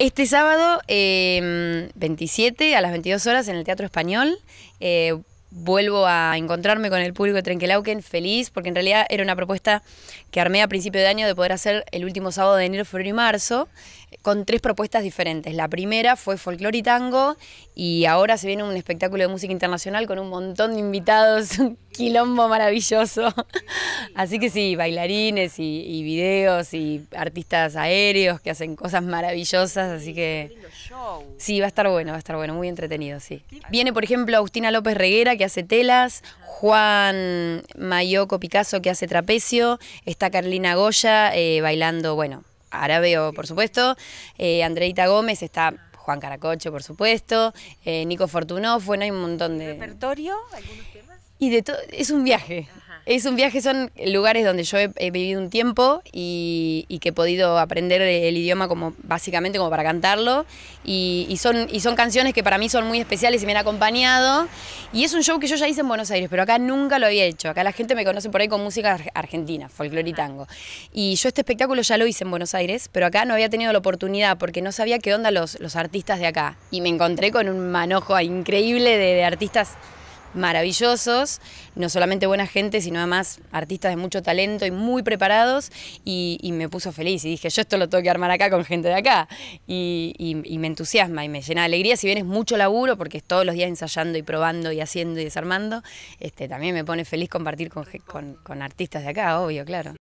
Este sábado, 27, em, a las 22 horas, en el Teatro Español, eh, vuelvo a encontrarme con el público de Trenquelauquen feliz, porque en realidad era una propuesta que armé a principio de año de poder hacer el último sábado de enero, febrero y marzo con tres propuestas diferentes. La primera fue folclore y tango y ahora se viene un espectáculo de música internacional con un montón de invitados, un quilombo maravilloso. Así que sí, bailarines y, videos y artistas aéreos que hacen cosas maravillosas, así que sí, va a estar bueno, va a estar bueno, muy entretenido, sí. Viene, por ejemplo, Agustina López Reguera que hace telas, Juan Mayoco Picasso que hace trapecio, está Carlina Goya eh, bailando, bueno, Arabeo, por supuesto, eh, Andreita Gómez, está Juan Caracoche, por supuesto, eh, Nico Fortunó, bueno, hay un montón de... ¿Repertorio? ¿Algunos temas? Y de todo, es un viaje. Es un viaje, son lugares donde yo he, vivido un tiempo y, que he podido aprender el idioma como básicamente como para cantarlo. Y, son, y son canciones que para mí son muy especiales y me han acompañado. Y es un show que yo ya hice en Buenos Aires, pero acá nunca lo había hecho. Acá la gente me conoce por ahí con música argentina, folclore y ah. tango. Y yo este espectáculo ya lo hice en Buenos Aires, pero acá no había tenido la oportunidad porque no sabía qué onda los, los artistas de acá. Y me encontré con un manojo increíble de artistas maravillosos, no solamente buena gente, sino además artistas de mucho talento y muy preparados, y, me puso feliz y dije, yo esto lo tengo que armar acá con gente de acá, y, me entusiasma y me llena de alegría, si bien es mucho laburo, porque es todos los días ensayando y probando y haciendo y desarmando, este, también me pone feliz compartir con, con artistas de acá, obvio, claro.